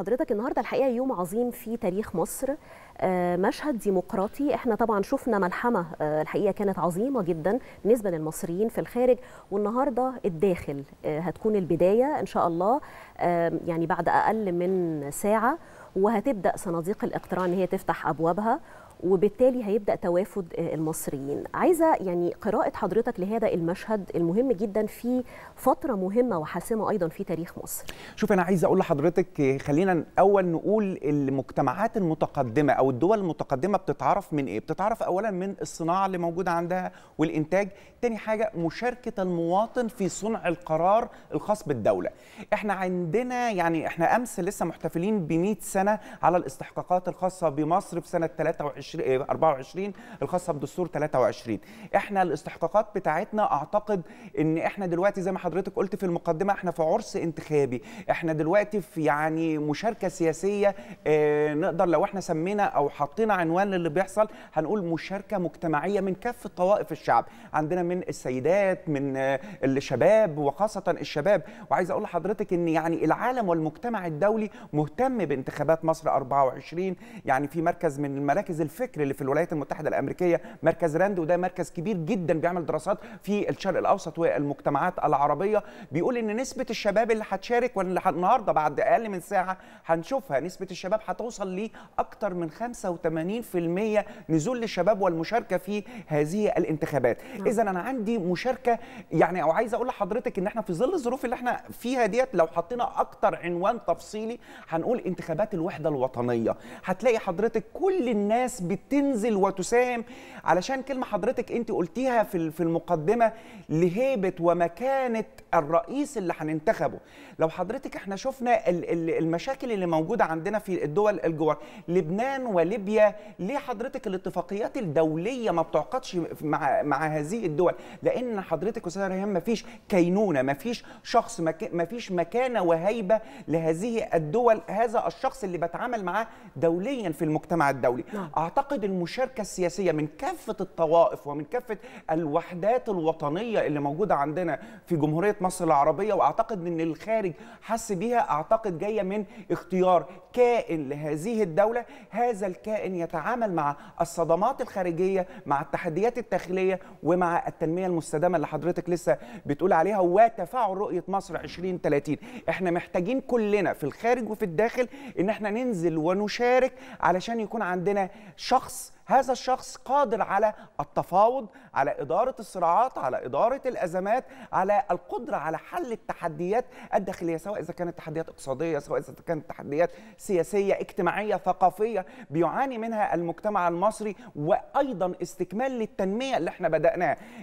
حضرتك النهارده الحقيقه يوم عظيم في تاريخ مصر آه، مشهد ديمقراطي احنا طبعا شفنا ملحمه آه، الحقيقه كانت عظيمه جدا بالنسبه للمصريين في الخارج والنهارده الداخل آه، هتكون البدايه ان شاء الله يعني بعد اقل من ساعه وهتبدا صناديق الاقتراع ان هي تفتح ابوابها وبالتالي هيبدا توافد آه، المصريين عايزه يعني قراءه حضرتك لهذا المشهد المهم جدا في فتره مهمه وحاسمه ايضا في تاريخ مصر شوف انا عايز اقول لحضرتك خلينا اول نقول المجتمعات المتقدمه او الدول المتقدمه بتتعرف من ايه بتتعرف اولا من الصناعه اللي موجوده عندها والانتاج تاني حاجه مشاركه المواطن في صنع القرار الخاص بالدوله احنا عندنا يعني احنا امس لسه محتفلين ب 100 سنه على الاستحقاقات الخاصه بمصر في سنه 23 24 آه، الخاصه بدستور 23 احنا الاستحقاقات بتاعتنا اعتقد ان احنا دلوقتي زي ما حضرتك قلت في المقدمه احنا في عرس انتخابي احنا دلوقتي في يعني مشاركه سياسيه اه نقدر لو احنا سمينا او حطينا عنوان للي بيحصل هنقول مشاركه مجتمعيه من كافه طوائف الشعب عندنا من السيدات من آه، الشباب وخاصه الشباب وعايز اقول لحضرتك ان يعني العالم والمجتمع الدولي مهتم بانتخابات مصر 24 يعني في مركز من المراكز الفكرة الفكر اللي في الولايات المتحده الامريكيه مركز راند وده مركز كبير جدا بيعمل دراسات في الشرق الاوسط والمجتمعات العربيه بيقول ان نسبه الشباب اللي هتشارك واللي النهارده بعد اقل من ساعه هنشوفها نسبه الشباب هتوصل لاكثر من 85% نزول للشباب والمشاركه في هذه الانتخابات نعم. اذا انا عندي مشاركه يعني او عايز اقول لحضرتك ان احنا في ظل الظروف اللي احنا فيها ديت لو حطينا اكتر عنوان تفصيلي هنقول انتخابات الوحده الوطنيه هتلاقي حضرتك كل الناس بتنزل وتساهم علشان كلمه حضرتك انت قلتيها في في المقدمه لهيبه ومكانه الرئيس اللي هننتخبه لو حضرتك احنا شفنا المشاكل اللي موجوده عندنا في الدول الجوار لبنان وليبيا ليه حضرتك الاتفاقيات الدوليه ما بتعقدش مع مع هذه الدول لان حضرتك استاذه ريهام ما فيش كينونه ما فيش شخص ما فيش مكانه وهيبه لهذه الدول هذا الشخص اللي بتعامل معاه دوليا في المجتمع الدولي نعم. اعتقد المشاركه السياسيه من كافه الطوائف ومن كافه الوحدات الوطنيه اللي موجوده عندنا في جمهوريه مصر العربيه واعتقد ان الخارج حس بيها اعتقد جايه من اختيار كائن لهذه الدوله هذا الكائن يتعامل مع الصدمات الخارجيه مع التحديات الداخليه ومع التنميه المستدامه اللي حضرتك لسه بتقول عليها وتفاعل رؤيه مصر 2030 احنا محتاجين كلنا في الخارج وفي الداخل ان احنا ننزل ونشارك علشان يكون عندنا شخص هذا الشخص قادر على التفاوض على إدارة الصراعات على إدارة الأزمات على القدرة على حل التحديات الداخلية سواء إذا كانت تحديات اقتصادية سواء إذا كانت تحديات سياسية اجتماعية ثقافية بيعاني منها المجتمع المصري وأيضا استكمال للتنمية اللي احنا بدأناها